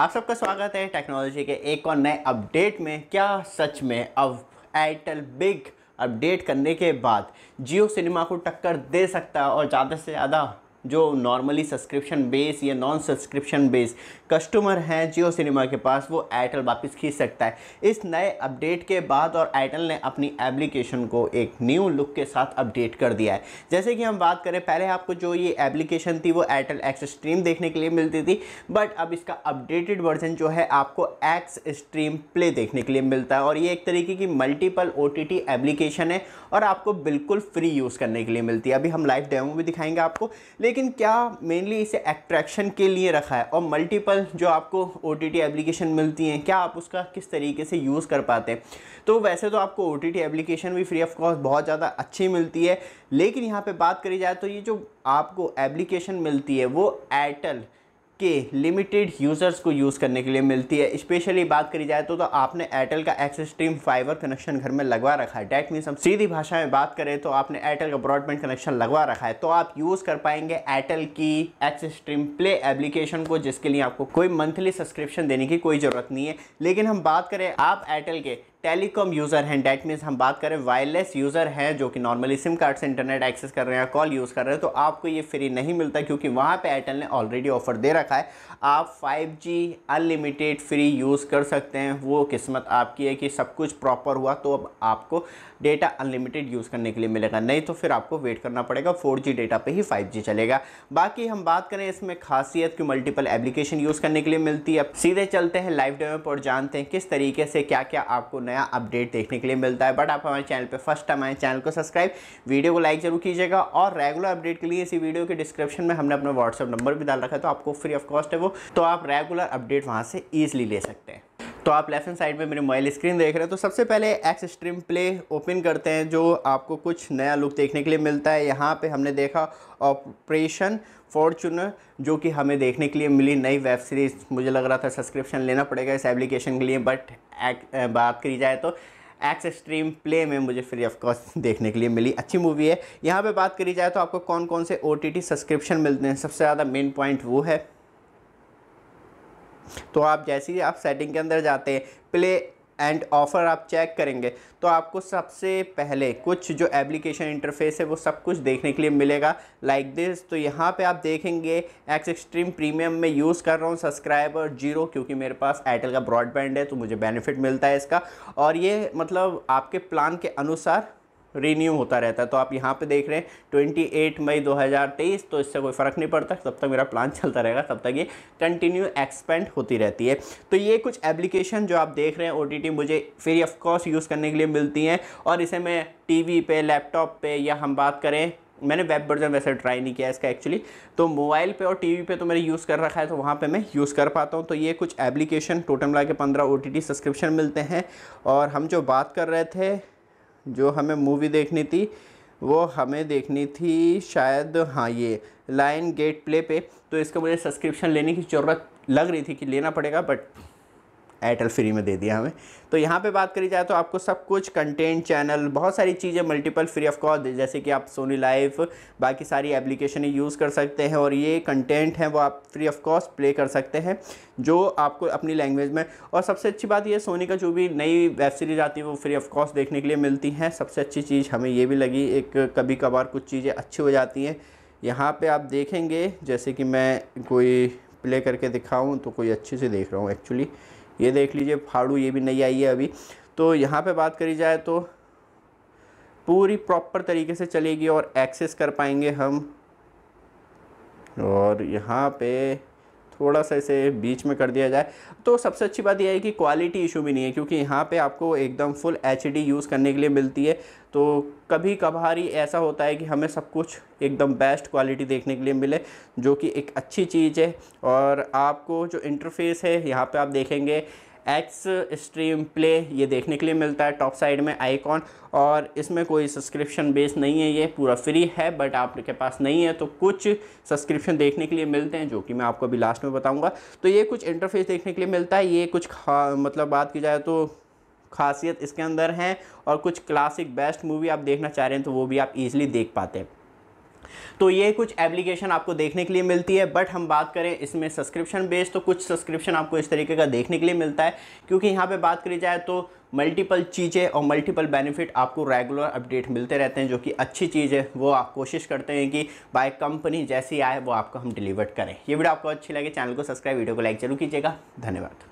आप सबका स्वागत है टेक्नोलॉजी के एक और नए अपडेट में क्या सच में अब एयरटेल बिग अपडेट करने के बाद जियो सिनेमा को टक्कर दे सकता है और ज़्यादा से ज़्यादा जो नॉर्मली सब्सक्रिप्शन बेस या नॉन सब्सक्रिप्शन बेस कस्टमर हैं जियो सिनेमा के पास वो एयरटेल वापस खींच सकता है इस नए अपडेट के बाद और एयरटेल ने अपनी एप्लीकेशन को एक न्यू लुक के साथ अपडेट कर दिया है जैसे कि हम बात करें पहले आपको जो ये एप्लीकेशन थी वो एयरटेल एक्स स्ट्रीम देखने के लिए मिलती थी बट अब इसका अपडेटेड वर्जन जो है आपको एक्स स्ट्रीम प्ले देखने के लिए मिलता है और ये एक तरीके की मल्टीपल ओ टी एप्लीकेशन है और आपको बिल्कुल फ्री यूज़ करने के लिए मिलती है अभी हम लाइव डेमो भी दिखाएंगे आपको लेकिन लेकिन क्या मेनली इसे एट्रैक्शन के लिए रखा है और मल्टीपल जो आपको ओ टी एप्लीकेशन मिलती हैं क्या आप उसका किस तरीके से यूज़ कर पाते हैं तो वैसे तो आपको ओ टी एप्लीकेशन भी फ्री ऑफ कॉस्ट बहुत ज़्यादा अच्छी मिलती है लेकिन यहाँ पर बात करी जाए तो ये जो आपको एप्लीकेशन मिलती है वो एयरटेल के लिमिटेड यूज़र्स को यूज़ करने के लिए मिलती है स्पेशली बात करी जाए तो, तो आपने एयरटेल का एक्स स्ट्रीम फाइबर कनेक्शन घर में लगवा रखा है डैट मीन्स हम सीधी भाषा में बात करें तो आपने एयरटेल का ब्रॉडबैंड कनेक्शन लगवा रखा है तो आप यूज़ कर पाएंगे एयरटेल की एक्स स्ट्रीम प्ले एप्लीकेशन को जिसके लिए आपको कोई मंथली सब्सक्रिप्शन देने की कोई ज़रूरत नहीं है लेकिन हम बात करें आप एयरटेल के टेलीकॉम यूज़र हैं डैट मीन्स हम बात करें वायरलेस यूज़र हैं जो कि नॉर्मली सिम कार्ड से इंटरनेट एक्सेस कर रहे हैं कॉल यूज़ कर रहे हैं तो आपको ये फ्री नहीं मिलता क्योंकि वहाँ पे एयरटेल ने ऑलरेडी ऑफर दे रखा है आप 5G अनलिमिटेड फ्री यूज़ कर सकते हैं वो किस्मत आपकी है कि सब कुछ प्रॉपर हुआ तो अब आपको डेटा अनलिमिटेड यूज़ करने के लिए मिलेगा नहीं तो फिर आपको वेट करना पड़ेगा फोर डेटा पर ही फाइव चलेगा बाकी हम बात करें इसमें खासियत की मल्टीपल एप्लीकेशन यूज़ करने के लिए मिलती है सीधे चलते हैं लाइव डेमो और जानते हैं किस तरीके से क्या क्या आपको नया अपडेट देखने के लिए मिलता है बट आप हमारे चैनल पर फर्स्ट टाइम आए चैनल को सब्सक्राइब वीडियो को लाइक जरूर कीजिएगा और रेगुलर अपडेट के लिए इसी वीडियो के डिस्क्रिप्शन में हमने अपना व्हाट्सअप नंबर भी डाल रखा है तो आपको फ्री ऑफ कॉस्ट है वो तो आप रेगुलर अपडेट वहाँ से ईजिली ले सकते हैं तो आप लेफ्ट हैंड साइड में मेरे मोबाइल स्क्रीन देख रहे हैं तो सबसे पहले एक्स स्ट्रीम प्ले ओपन करते हैं जो आपको कुछ नया लुक देखने के लिए मिलता है यहाँ पे हमने देखा ऑपरेशन फॉर्चुनर जो कि हमें देखने के लिए मिली नई वेब सीरीज़ मुझे लग रहा था सब्सक्रिप्शन लेना पड़ेगा इस एप्लीकेशन के लिए बट बात करी जाए तो एक्स एक्सट्रीम प्ले में मुझे फ्री ऑफ कॉस्ट देखने के लिए मिली अच्छी मूवी है यहाँ पे बात करी जाए तो आपको कौन कौन से ओ सब्सक्रिप्शन मिलते हैं सबसे ज़्यादा मेन पॉइंट वो है तो आप जैसे ही आप सेटिंग के अंदर जाते हैं प्ले एंड ऑफ़र आप चेक करेंगे तो आपको सबसे पहले कुछ जो एप्लीकेशन इंटरफेस है वो सब कुछ देखने के लिए मिलेगा लाइक like दिस तो यहाँ पे आप देखेंगे एक्स एक्सट्रीम प्रीमियम में यूज़ कर रहा हूँ सब्सक्राइबर जीरो क्योंकि मेरे पास एयरटेल का ब्रॉडबैंड है तो मुझे बेनिफिट मिलता है इसका और ये मतलब आपके प्लान के अनुसार रिन्यू होता रहता है तो आप यहाँ पे देख रहे हैं 28 मई 2023 तो इससे कोई फ़र्क नहीं पड़ता तब तक मेरा प्लान चलता रहेगा तब तक ये कंटिन्यू एक्सपेंड होती रहती है तो ये कुछ एप्लीकेशन जो आप देख रहे हैं ओ मुझे फ्री ऑफ कॉस्ट यूज़ करने के लिए मिलती हैं और इसे मैं टी पे लैपटॉप पर या हम बात करें मैंने वेब वर्जन वैसे ट्राई नहीं किया इसका एक्चुअली तो मोबाइल पे और टीवी पे तो मैंने यूज़ कर रखा है तो वहाँ पे मैं यूज़ कर पाता हूँ तो ये कुछ एप्लीकेशन टोटल मिला के पंद्रह ओ सब्सक्रिप्शन मिलते हैं और हम जो बात कर रहे थे जो हमें मूवी देखनी थी वो हमें देखनी थी शायद हाँ ये लाइन गेट प्ले पे तो इसका मुझे सब्सक्रिप्शन लेने की ज़रूरत लग रही थी कि लेना पड़ेगा बट एयरटेल फ्री में दे दिया हमें तो यहाँ पे बात करी जाए तो आपको सब कुछ कंटेंट चैनल बहुत सारी चीज़ें मल्टीपल फ्री ऑफ कॉस्ट जैसे कि आप सोनी लाइफ बाकी सारी एप्लीकेशन यूज़ कर सकते हैं और ये कंटेंट हैं वो आप फ्री ऑफ कॉस्ट प्ले कर सकते हैं जो आपको अपनी लैंग्वेज में और सबसे अच्छी बात ये सोनी का जो भी नई वेब सीरीज़ आती है वो फ्री ऑफ कॉस्ट देखने के लिए मिलती हैं सबसे अच्छी चीज़ हमें ये भी लगी एक कभी कभार कुछ चीज़ें अच्छी हो जाती हैं यहाँ पर आप देखेंगे जैसे कि मैं कोई प्ले करके दिखाऊँ तो कोई अच्छी से देख रहा हूँ एक्चुअली ये देख लीजिए फाड़ू ये भी नहीं आई है अभी तो यहाँ पे बात करी जाए तो पूरी प्रॉपर तरीके से चलेगी और एक्सेस कर पाएंगे हम और यहाँ पे थोड़ा सा इसे बीच में कर दिया जाए तो सबसे अच्छी बात यह है कि क्वालिटी इशू भी नहीं है क्योंकि यहाँ पे आपको एकदम फुल एच यूज़ करने के लिए मिलती है तो कभी कभार ही ऐसा होता है कि हमें सब कुछ एकदम बेस्ट क्वालिटी देखने के लिए मिले जो कि एक अच्छी चीज़ है और आपको जो इंटरफेस है यहाँ पर आप देखेंगे एक्स स्ट्रीम प्ले ये देखने के लिए मिलता है टॉप साइड में आइकॉन और इसमें कोई सब्सक्रिप्शन बेस नहीं है ये पूरा फ्री है बट आपके पास नहीं है तो कुछ सब्सक्रिप्शन देखने के लिए मिलते हैं जो कि मैं आपको अभी लास्ट में बताऊँगा तो ये कुछ इंटरफेस देखने के लिए मिलता है ये कुछ मतलब बात की जाए तो खासियत इसके अंदर हैं और कुछ क्लासिक बेस्ट मूवी आप देखना चाह रहे हैं तो वो भी आप ईजिली देख पाते हैं तो ये कुछ एप्लीकेशन आपको देखने के लिए मिलती है बट हम बात करें इसमें सब्सक्रिप्शन बेस्ड तो कुछ सब्सक्रिप्शन आपको इस तरीके का देखने के लिए मिलता है क्योंकि यहाँ पर बात करी जाए तो मल्टीपल चीज़ें और मल्टीपल बेनिफिट आपको रेगुलर अपडेट मिलते रहते हैं जो कि अच्छी चीज़ है वो आप कोशिश करते हैं कि बाय कंपनी जैसी आए वो आपको हम डिलीवर करें ये वीडियो आपको अच्छी लगे चैनल को सब्सक्राइब वीडियो को लाइक जरूर कीजिएगा धन्यवाद